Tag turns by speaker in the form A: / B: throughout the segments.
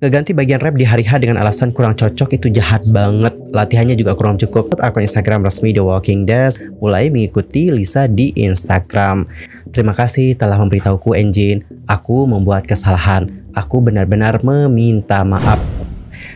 A: Ngeganti bagian rap di hari H dengan alasan kurang cocok itu jahat banget. Latihannya juga kurang cukup. Akun Instagram resmi The Walking Dead mulai mengikuti Lisa di Instagram. Terima kasih telah memberitahuku Enjin. Aku membuat kesalahan. Aku benar-benar meminta maaf.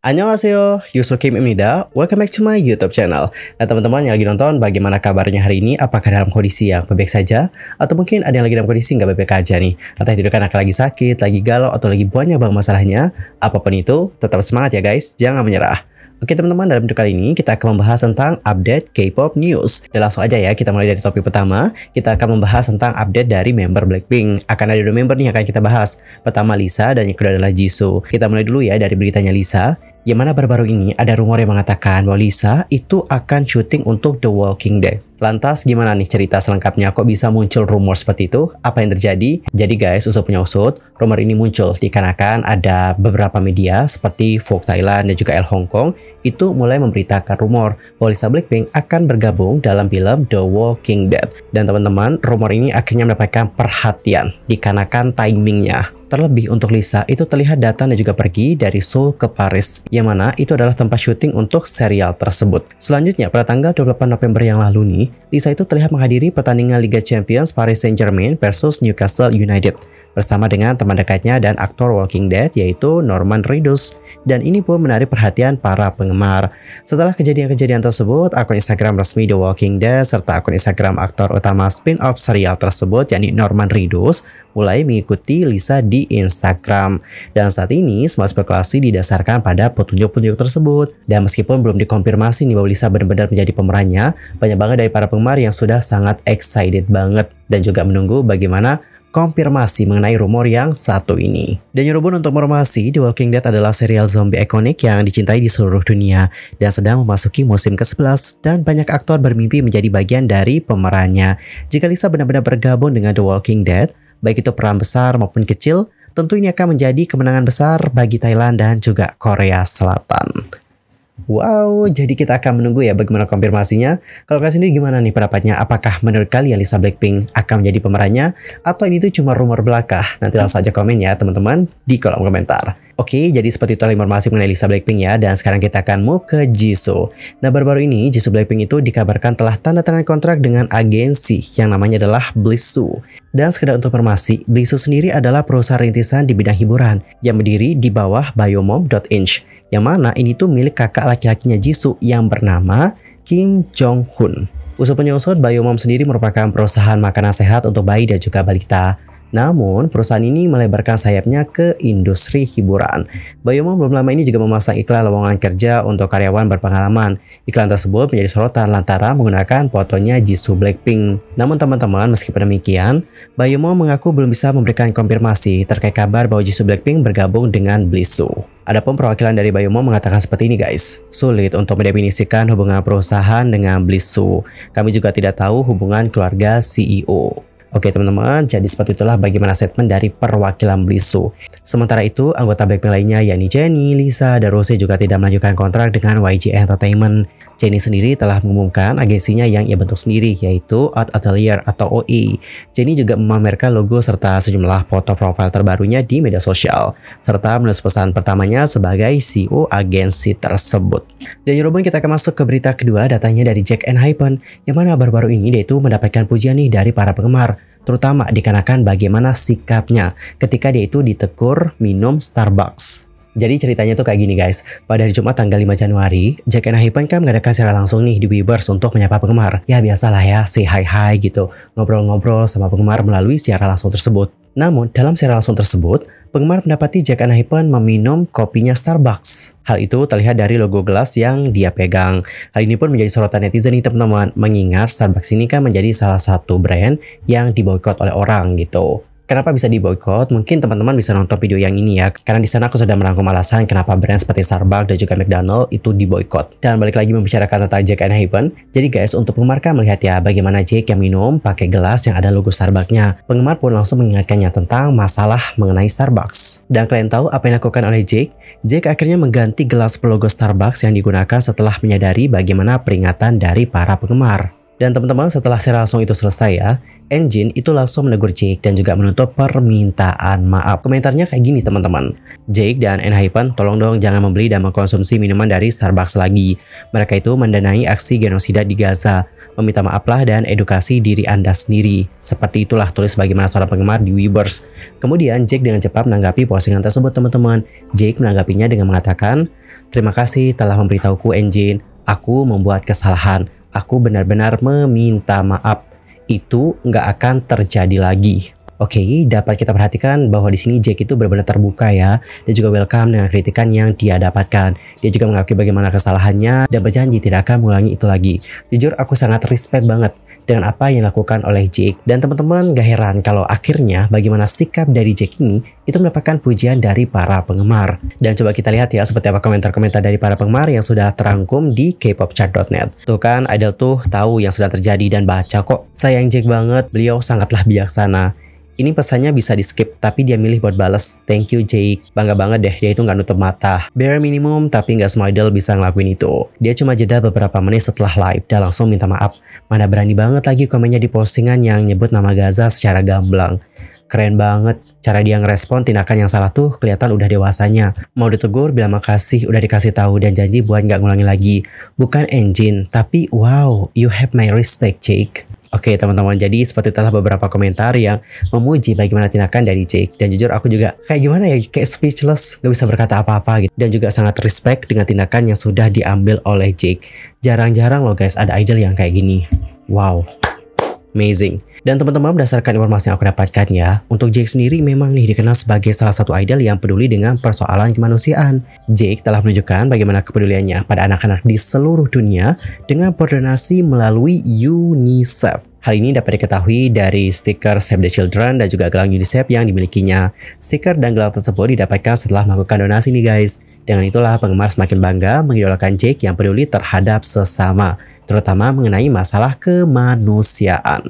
A: Annyeonghaseyo, Yusul Kim Imnida, welcome back to my YouTube channel. Nah teman-teman yang lagi nonton, bagaimana kabarnya hari ini? Apakah dalam kondisi yang baik saja? Atau mungkin ada yang lagi dalam kondisi nggak baik-baik aja nih? Atau tidur kan lagi sakit, lagi galau, atau lagi banyak banget masalahnya? Apapun itu, tetap semangat ya guys, jangan menyerah. Oke teman-teman, dalam video kali ini kita akan membahas tentang update K-pop news. Dan langsung aja ya, kita mulai dari topik pertama. Kita akan membahas tentang update dari member Blackpink. Akan ada dua member nih yang akan kita bahas. Pertama Lisa dan yang kedua adalah Jisoo. Kita mulai dulu ya dari beritanya Lisa yang mana baru-baru ini ada rumor yang mengatakan bahwa Lisa itu akan syuting untuk The Walking Dead. Lantas gimana nih cerita selengkapnya kok bisa muncul rumor seperti itu? Apa yang terjadi? Jadi guys, usut punya usut, rumor ini muncul dikarenakan ada beberapa media seperti Vogue Thailand dan juga El Hong Kong itu mulai memberitakan rumor bahwa Lisa Blackpink akan bergabung dalam film The Walking Dead. Dan teman-teman, rumor ini akhirnya mendapatkan perhatian dikarenakan timingnya. Terlebih untuk Lisa itu terlihat datang dan juga pergi dari Seoul ke Paris, yang mana itu adalah tempat syuting untuk serial tersebut. Selanjutnya, pada tanggal 28 November yang lalu nih, Lisa itu terlihat menghadiri pertandingan Liga Champions Paris Saint-Germain versus Newcastle United bersama dengan teman dekatnya dan aktor Walking Dead yaitu Norman Reedus dan ini pun menarik perhatian para penggemar. Setelah kejadian-kejadian tersebut, akun Instagram resmi The Walking Dead serta akun Instagram aktor utama spin-off serial tersebut yakni Norman Reedus mulai mengikuti Lisa di Instagram dan saat ini semua spekulasi didasarkan pada petunjuk-petunjuk tersebut dan meskipun belum dikonfirmasi nih bahwa Lisa benar-benar menjadi pemerannya, banyak banget dari para penggemar yang sudah sangat excited banget dan juga menunggu bagaimana konfirmasi mengenai rumor yang satu ini. Dan nyerobun untuk informasi, The Walking Dead adalah serial zombie ikonik yang dicintai di seluruh dunia dan sedang memasuki musim ke-11 dan banyak aktor bermimpi menjadi bagian dari pemerannya. Jika Lisa benar-benar bergabung dengan The Walking Dead, baik itu peran besar maupun kecil, tentu ini akan menjadi kemenangan besar bagi Thailand dan juga Korea Selatan. Wow, jadi kita akan menunggu ya bagaimana konfirmasinya. Kalau kalian sendiri gimana nih pendapatnya? Apakah menurut kalian Lisa Blackpink akan menjadi pemerannya? Atau ini tuh cuma rumor belaka? Nanti langsung aja komen ya teman-teman di kolom komentar. Oke, jadi seperti itulah informasi mengenai Lisa Blackpink ya, dan sekarang kita akan mau ke Jisoo. Nah, baru-baru ini Jisoo Blackpink itu dikabarkan telah tanda tangan kontrak dengan agensi yang namanya adalah Blissu. Dan sekedar untuk informasi, Blissu sendiri adalah perusahaan rintisan di bidang hiburan yang berdiri di bawah biomom.inch yang mana ini tuh milik kakak laki-lakinya Jisoo yang bernama Kim Jong-hun. Usaha Penyosot Biomom sendiri merupakan perusahaan makanan sehat untuk bayi dan juga balita. Namun, perusahaan ini melebarkan sayapnya ke industri hiburan. Bayomong belum lama ini juga memasang iklan lowongan kerja untuk karyawan berpengalaman. Iklan tersebut menjadi sorotan lantaran menggunakan fotonya Jisoo Blackpink. Namun teman-teman, meskipun demikian, Bayomong mengaku belum bisa memberikan konfirmasi terkait kabar bahwa Jisoo Blackpink bergabung dengan Blizzoo. Adapun perwakilan dari Bayomo mengatakan seperti ini guys, sulit untuk mendefinisikan hubungan perusahaan dengan Blizzoo. Kami juga tidak tahu hubungan keluarga CEO. Oke teman-teman, jadi seperti itulah bagaimana statement dari perwakilan Blisu. Sementara itu, anggota Blackpink lainnya yakni Jennie, Lisa, dan Rose juga tidak melanjutkan kontrak dengan YG Entertainment. Jenny sendiri telah mengumumkan agensinya yang ia bentuk sendiri yaitu Art Atelier atau OI. E. Jenny juga memamerkan logo serta sejumlah foto profil terbarunya di media sosial serta menulis pesan pertamanya sebagai CEO agensi tersebut. Dari Robin kita akan masuk ke berita kedua datanya dari Jack and Hypen yang mana baru-baru ini dia itu mendapatkan pujian nih dari para penggemar terutama dikarenakan bagaimana sikapnya ketika dia itu ditegur minum Starbucks. Jadi ceritanya tuh kayak gini guys, pada hari Jumat tanggal 5 Januari, Jack and Hypen kan mengadakan secara langsung nih di Weavers untuk menyapa penggemar. Ya biasalah ya, say hi-hi gitu, ngobrol-ngobrol sama penggemar melalui siaran langsung tersebut. Namun, dalam siaran langsung tersebut, penggemar mendapati Jack and Hypen meminum kopinya Starbucks. Hal itu terlihat dari logo gelas yang dia pegang. Hal ini pun menjadi sorotan netizen nih teman-teman, mengingat Starbucks ini kan menjadi salah satu brand yang diboykot oleh orang gitu. Kenapa bisa diboykot? Mungkin teman-teman bisa nonton video yang ini ya. Karena di sana aku sudah merangkum alasan kenapa brand seperti Starbucks dan juga McDonald itu diboykot. Dan balik lagi membicarakan tentang Jack and Haven. Jadi guys, untuk penggemar kan melihat ya bagaimana Jack yang minum pakai gelas yang ada logo Starbucks-nya. Penggemar pun langsung mengingatkannya tentang masalah mengenai Starbucks. Dan kalian tahu apa yang dilakukan oleh Jack? Jack akhirnya mengganti gelas logo Starbucks yang digunakan setelah menyadari bagaimana peringatan dari para penggemar. Dan teman-teman setelah secara langsung itu selesai ya, Engine itu langsung menegur Jake dan juga menutup permintaan maaf. Komentarnya kayak gini teman-teman. Jake dan Enhypen tolong dong jangan membeli dan mengkonsumsi minuman dari Starbucks lagi. Mereka itu mendanai aksi genosida di Gaza. Meminta maaflah dan edukasi diri Anda sendiri. Seperti itulah tulis bagaimana seorang penggemar di Weavers. Kemudian Jake dengan cepat menanggapi postingan tersebut teman-teman. Jake menanggapinya dengan mengatakan, Terima kasih telah memberitahuku Engine. Aku membuat kesalahan. Aku benar-benar meminta maaf itu nggak akan terjadi lagi. Oke, okay, dapat kita perhatikan bahwa di sini Jack itu benar-benar terbuka ya. Dia juga welcome dengan kritikan yang dia dapatkan. Dia juga mengakui bagaimana kesalahannya dan berjanji tidak akan mengulangi itu lagi. Jujur, aku sangat respect banget dengan apa yang dilakukan oleh Jake. Dan teman-teman gak heran kalau akhirnya bagaimana sikap dari Jake ini itu mendapatkan pujian dari para penggemar. Dan coba kita lihat ya seperti apa komentar-komentar dari para penggemar yang sudah terangkum di kpopchart.net. Tuh kan, Idol tuh tahu yang sudah terjadi dan baca kok. Sayang Jake banget, beliau sangatlah bijaksana ini pesannya bisa di skip, tapi dia milih buat bales. Thank you Jake. Bangga banget deh, dia itu nggak nutup mata. Bare minimum, tapi nggak semua idol bisa ngelakuin itu. Dia cuma jeda beberapa menit setelah live dan langsung minta maaf. Mana berani banget lagi komennya di postingan yang nyebut nama Gaza secara gamblang keren banget. Cara dia ngerespon tindakan yang salah tuh kelihatan udah dewasanya. Mau ditegur, bilang makasih, udah dikasih tahu dan janji buat nggak ngulangi lagi. Bukan engine, tapi wow, you have my respect, Jake. Oke teman-teman, jadi seperti telah beberapa komentar yang memuji bagaimana tindakan dari Jake. Dan jujur aku juga kayak gimana ya, kayak speechless, gak bisa berkata apa-apa gitu. Dan juga sangat respect dengan tindakan yang sudah diambil oleh Jake. Jarang-jarang loh guys ada idol yang kayak gini. Wow, amazing. Dan teman-teman berdasarkan informasi yang aku dapatkan ya, untuk Jake sendiri memang nih dikenal sebagai salah satu idol yang peduli dengan persoalan kemanusiaan. Jake telah menunjukkan bagaimana kepeduliannya pada anak-anak di seluruh dunia dengan berdonasi melalui UNICEF. Hal ini dapat diketahui dari stiker Save the Children dan juga gelang UNICEF yang dimilikinya. Stiker dan gelang tersebut didapatkan setelah melakukan donasi nih guys. Dengan itulah penggemar semakin bangga mengidolakan Jake yang peduli terhadap sesama, terutama mengenai masalah kemanusiaan.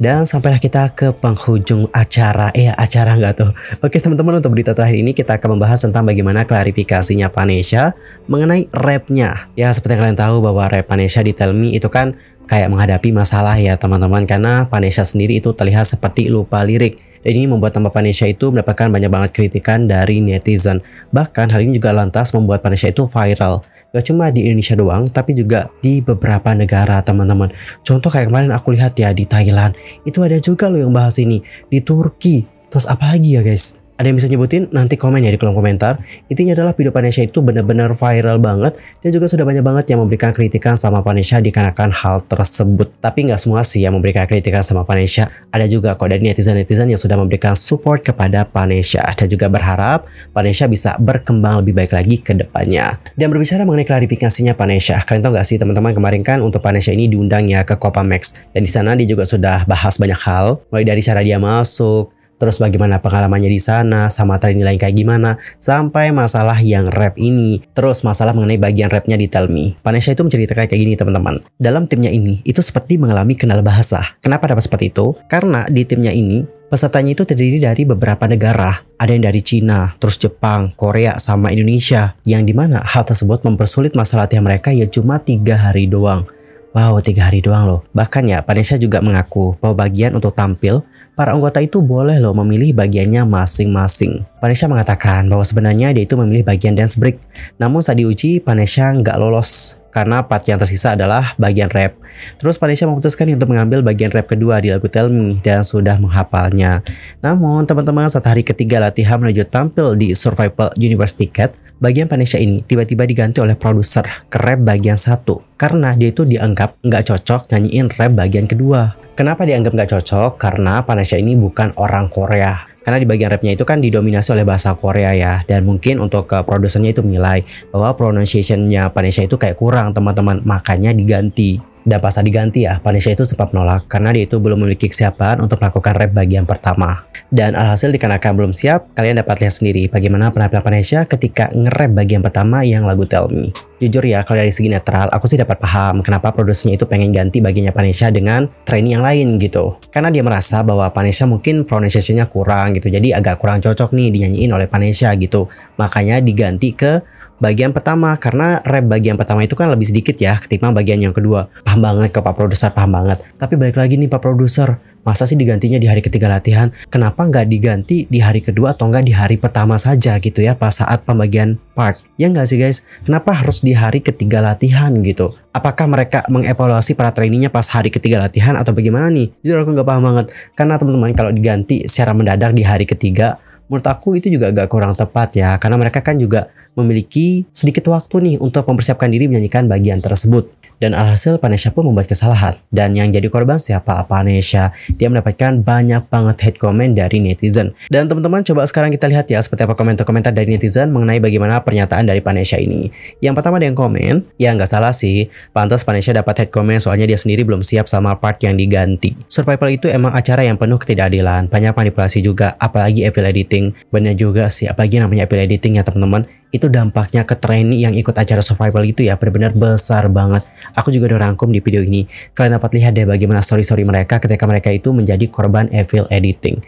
A: Dan sampailah kita ke penghujung acara. ya acara nggak tuh? Oke, teman-teman, untuk berita terakhir ini kita akan membahas tentang bagaimana klarifikasinya Panesha mengenai rapnya. Ya, seperti yang kalian tahu bahwa rap Panesha di Tell Me itu kan kayak menghadapi masalah ya, teman-teman. Karena Panesha sendiri itu terlihat seperti lupa lirik dan ini membuat nama Panesha itu mendapatkan banyak banget kritikan dari netizen. Bahkan hal ini juga lantas membuat Panesha itu viral. Gak cuma di Indonesia doang, tapi juga di beberapa negara teman-teman. Contoh kayak kemarin aku lihat ya di Thailand, itu ada juga loh yang bahas ini. Di Turki, terus apalagi ya guys? ada yang bisa nyebutin nanti komen ya di kolom komentar. Intinya adalah video Panesha itu benar-benar viral banget dan juga sudah banyak banget yang memberikan kritikan sama Panesha dikarenakan hal tersebut. Tapi nggak semua sih yang memberikan kritikan sama Panesha. Ada juga kok dari netizen-netizen yang sudah memberikan support kepada Panesha dan juga berharap Panesha bisa berkembang lebih baik lagi ke depannya. Dan berbicara mengenai klarifikasinya Panesha, kalian tau nggak sih teman-teman kemarin kan untuk Panesha ini diundang ya ke Copa Max dan di sana dia juga sudah bahas banyak hal mulai dari cara dia masuk, terus bagaimana pengalamannya di sana, sama tren nilai kayak gimana, sampai masalah yang rap ini, terus masalah mengenai bagian rapnya di Tell Me. Vanessa itu menceritakan kayak gini teman-teman, dalam timnya ini itu seperti mengalami kenal bahasa. Kenapa dapat seperti itu? Karena di timnya ini Pesertanya itu terdiri dari beberapa negara, ada yang dari Cina, terus Jepang, Korea, sama Indonesia, yang dimana hal tersebut mempersulit masalah latihan mereka yang cuma tiga hari doang. Wow, tiga hari doang loh. Bahkan ya, Vanessa juga mengaku bahwa bagian untuk tampil, para anggota itu boleh loh memilih bagiannya masing-masing. Vanessa mengatakan bahwa sebenarnya dia itu memilih bagian dance break. Namun saat diuji, Vanessa nggak lolos karena part yang tersisa adalah bagian rap. Terus Vanessa memutuskan untuk mengambil bagian rap kedua di lagu Tell Me dan sudah menghafalnya. Namun teman-teman saat hari ketiga latihan menuju tampil di Survival Universe Ticket, bagian Panisha ini tiba-tiba diganti oleh produser ke rap bagian satu karena dia itu dianggap nggak cocok nyanyiin rap bagian kedua. Kenapa dianggap nggak cocok? Karena Panisha ini bukan orang Korea karena di bagian rapnya itu kan didominasi oleh bahasa Korea ya dan mungkin untuk ke eh, produsernya itu menilai bahwa pronunciationnya Panisha itu kayak kurang teman-teman makanya diganti dan pasal diganti ya, Punisher itu sempat menolak karena dia itu belum memiliki kesiapan untuk melakukan rap bagian pertama. Dan alhasil dikarenakan belum siap, kalian dapat lihat sendiri bagaimana penampilan Panesha ketika nge-rap bagian pertama yang lagu Tell Me. Jujur ya, kalau dari segi netral, aku sih dapat paham kenapa produsernya itu pengen ganti bagiannya Panesha dengan trainee yang lain gitu. Karena dia merasa bahwa Panesha mungkin pronunciation-nya kurang gitu, jadi agak kurang cocok nih dinyanyiin oleh Panesha gitu. Makanya diganti ke bagian pertama karena rap bagian pertama itu kan lebih sedikit ya ketimbang bagian yang kedua paham banget ke pak produser paham banget tapi balik lagi nih pak produser masa sih digantinya di hari ketiga latihan kenapa nggak diganti di hari kedua atau nggak di hari pertama saja gitu ya pas saat pembagian part ya nggak sih guys kenapa harus di hari ketiga latihan gitu apakah mereka mengevaluasi para trainingnya pas hari ketiga latihan atau bagaimana nih Jadi aku nggak paham banget karena teman-teman kalau diganti secara mendadak di hari ketiga menurut aku itu juga agak kurang tepat ya karena mereka kan juga memiliki sedikit waktu nih untuk mempersiapkan diri menyanyikan bagian tersebut. Dan alhasil Panesha pun membuat kesalahan. Dan yang jadi korban siapa? Panesha. Dia mendapatkan banyak banget hate comment dari netizen. Dan teman-teman coba sekarang kita lihat ya seperti apa komentar-komentar dari netizen mengenai bagaimana pernyataan dari Panesha ini. Yang pertama ada yang komen, ya nggak salah sih. Pantas Panesha dapat hate comment soalnya dia sendiri belum siap sama part yang diganti. Survival itu emang acara yang penuh ketidakadilan. Banyak manipulasi juga, apalagi evil editing. banyak juga sih, apalagi namanya evil editing ya teman-teman itu dampaknya ke trainee yang ikut acara survival itu ya benar-benar besar banget. Aku juga udah rangkum di video ini. Kalian dapat lihat deh bagaimana story-story mereka ketika mereka itu menjadi korban evil editing.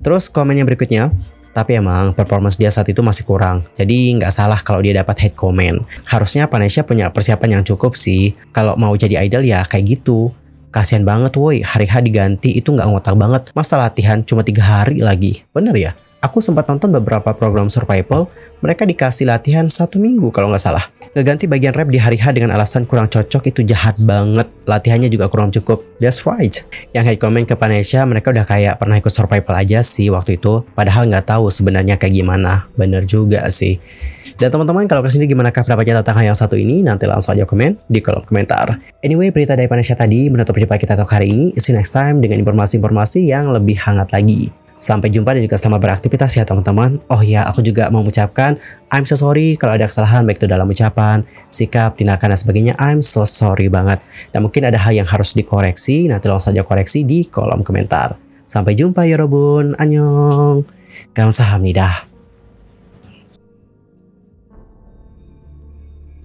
A: Terus komen yang berikutnya, tapi emang performance dia saat itu masih kurang. Jadi nggak salah kalau dia dapat hate comment. Harusnya Panesha punya persiapan yang cukup sih. Kalau mau jadi idol ya kayak gitu. Kasian banget woi, hari hari diganti itu nggak ngotak banget. Masa latihan cuma tiga hari lagi. Bener ya? Aku sempat nonton beberapa program survival, mereka dikasih latihan satu minggu kalau nggak salah. Ngeganti bagian rap di hari H dengan alasan kurang cocok itu jahat banget. Latihannya juga kurang cukup. That's right. Yang hate comment ke Panesha, mereka udah kayak pernah ikut survival aja sih waktu itu. Padahal nggak tahu sebenarnya kayak gimana. Bener juga sih. Dan teman-teman kalau kesini gimana gimanakah pendapatnya tentang hal yang satu ini? Nanti langsung aja komen di kolom komentar. Anyway, berita dari Panesha tadi menutup jumpa kita talk hari ini. See you next time dengan informasi-informasi yang lebih hangat lagi. Sampai jumpa dan juga selamat beraktivitas ya teman-teman. Oh ya, aku juga mau mengucapkan I'm so sorry kalau ada kesalahan baik itu dalam ucapan, sikap, tindakan dan sebagainya. I'm so sorry banget. Dan mungkin ada hal yang harus dikoreksi, nanti langsung saja koreksi di kolom komentar. Sampai jumpa ya Robun. Annyeong. Kamsahamnida.